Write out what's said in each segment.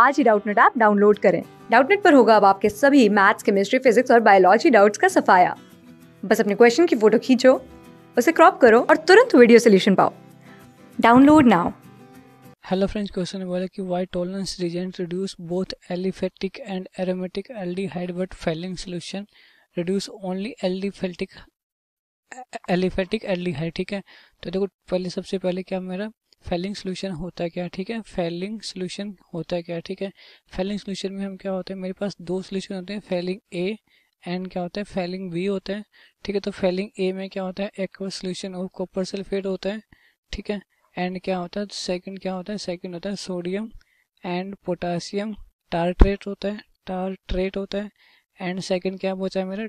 आज ही Doubtnut app download करें डाउटनेट पर होगा अब आपके सभी मैथ्स केमिस्ट्री फिजिक्स और बायोलॉजी डाउट्स का सफाया बस अपने क्वेश्चन की फोटो खींचो उसे क्रॉप करो और तुरंत वीडियो सोल्यूशन पाओ download now hello friends question बोला कि why Tollens reagent reduce both aliphatic and aromatic aldehyde but Fehling solution reduce only aliphatic aliphatic aldehyde ठीक है तो देखो पहले सबसे पहले क्या मेरा फेलिंग सोल्यूशन होता क्या ठीक है फेलिंग सोल्यूशन होता क्या ठीक है फेलिंग सोल्यूशन में हम क्या होते हैं मेरे पास दो सोल्यूशन होते हैं फेलिंग ए एंड क्या होता है फेलिंग बी होता है ठीक है तो फेलिंग ए में क्या होता है aqua solution of copper sulphate होता है ठीक है एंड क्या होता है सेकेंड क्या होता है सेकेंड होता है सोडियम एंड पोटासियम टार्ट्रेट होता है टार्ट्रेट होता है एंड सेकेंड क्या बचा है मेरा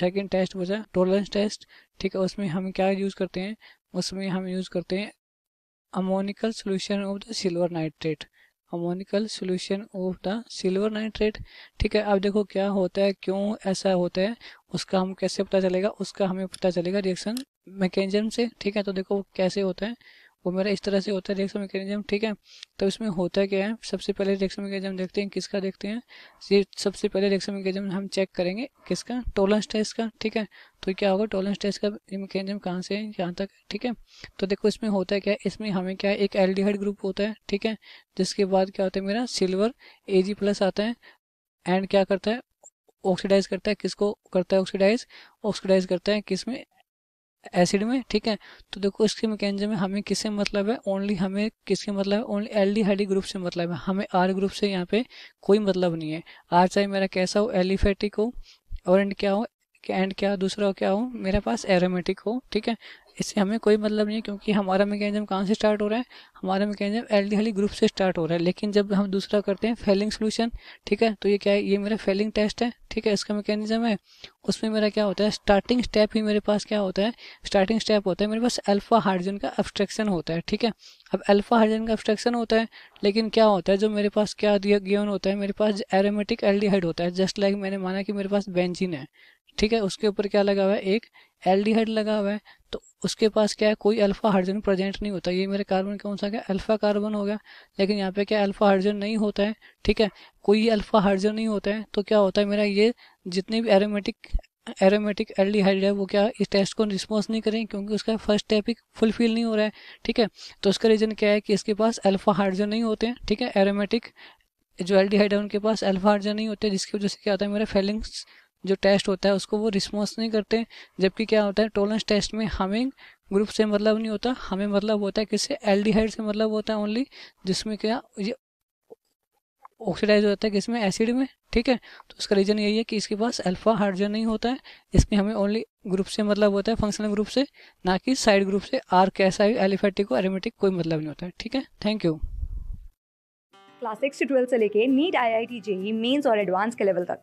सेकेंड टेस्ट बचा टोलरेंस टेस्ट ठीक है उसमें हम क्या यूज़ करते हैं उसमें हम यूज़ करते हैं ammoniacal solution of the silver nitrate ammoniacal solution of the silver nitrate ठीक है अब देखो क्या होता है क्यों ऐसा होता है उसका हम कैसे पता चलेगा उसका हमें पता चलेगा रिएक्शन मैकेजम से ठीक है तो देखो कैसे होता है वो मेरा इस तरह से होता है रिएक्शन मैकेनिज्म ठीक है तो इसमें होता क्या है सबसे पहले रिएक्शन मैकेनिज्म देखते हैं किसका देखते हैं ये सबसे पहले रिएक्शन मैकेनिज्म हम चेक करेंगे किसका टोलेंस टेस्ट का ठीक है तो क्या होगा टोलेंस टेस्ट का मैकेनिज्म कहाँ से यहाँ तक ठीक है तो देखो इसमें होता है क्या इसमें हमें क्या है एक एल्डिहाइड ग्रुप होता है ठीक है जिसके बाद क्या होता है मेरा सिल्वर ए प्लस आता है एंड क्या करता है ऑक्सीडाइज करता है किसको करता है ऑक्सीडाइज ऑक्सीडाइज करता है किसमें एसिड में ठीक है तो देखो इसके मैकेनिज्म में हमें किससे मतलब है ओनली हमें किसके मतलब है ओनली एल एल्डिहाइडिक ग्रुप से मतलब है हमें आर ग्रुप से यहाँ पे कोई मतलब नहीं है आर चाहे मेरा कैसा हो एलिफेटिक हो और एंड क्या हो एंड क्या दूसरा हो क्या हो मेरे पास एरोमेटिक हो ठीक है इससे हमें कोई मतलब नहीं है क्योंकि हमारा मैकेनिज्म कहाँ से स्टार्ट हो रहा है हमारा mechanism aldehyde group से स्टार्ट हो रहा है लेकिन जब हम दूसरा करते हैं फेलिंग सोल्यूशन ठीक है तो ये क्या है ये मेरा फेलिंग टेस्ट है ठीक है इसका मैकेनिज्म है उसमें मेरा क्या होता है स्टार्टिंग स्टेप ही मेरे पास क्या होता है स्टार्टिंग स्टेप होता है मेरे पास अल्फा हाइड्रोजन का एब्स्ट्रैक्शन होता है ठीक है अब अल्फा हाइड्रोजन का एब्स्ट्रैक्शन होता है लेकिन क्या होता है जो मेरे पास क्या दिया गिवन होता है मेरे पास एरोमेटिक एल्डिहाइड होता है जस्ट लाइक मैंने माना कि मेरे पास बेंजीन है ठीक है उसके ऊपर क्या लगा हुआ है एक एल्डिहाइड लगा हुआ है तो उसके पास क्या है कोई अल्फा हाइड्रोजन प्रेजेंट नहीं होता ये मेरे कार्बन कौन सा क्या अल्फा कार्बन हो गया लेकिन यहाँ पे क्या अल्फा हाइड्रोजन नहीं होता है ठीक है कोई अल्फा हाइड्रोजन नहीं होता है तो क्या होता है मेरा ये जितने भी एरोमेटिक एरोमेटिक एल्डिहाइड है वो क्या इस टेस्ट को रिस्पॉन्स नहीं करें क्योंकि उसका फर्स्ट स्टेप ही फुलफिल नहीं हो रहा है ठीक है तो उसका रीज़न क्या है कि इसके पास अल्फा हाइड्रोजन नहीं होते हैं ठीक है एरोमेटिक जो एल्डिहाइड है उनके पास अल्फा हाइड्रोजन नहीं होते जिसकी वजह से क्या होता है मेरा फेलिंग्स जो टेस्ट होता है उसको वो रिस्पॉन्स नहीं करते जबकि क्या होता है टोलेंस टेस्ट में हमें ग्रुप से मतलब नहीं होता हमें मतलब होता है किससे एल्डिहाइड से मतलब होता है ओनली जिसमें क्या ये ऑक्सीडाइज होता है किसमें एसिड में ठीक है तो उसका रीज़न यही है कि इसके पास अल्फा हाइड्रोजन नहीं होता है इसमें हमें ओनली ग्रुप से मतलब होता है फंक्शनल ग्रुप से ना कि साइड ग्रुप से आर कैसा है एलिफेटिक और एरोमेटिक कोई मतलब नहीं होता है ठीक है थैंक यू क्लास सिक्स से ट्वेल्थ से लेके NEET I I T JEE mains और एडवांस के लेवल तक